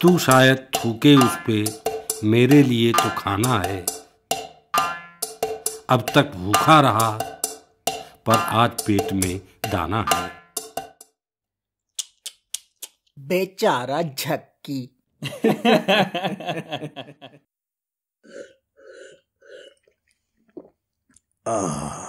तू शायद थूके उस पे मेरे लिए तो खाना है अब तक भूखा रहा पर आज पेट में दाना है बेचारा झक्की आ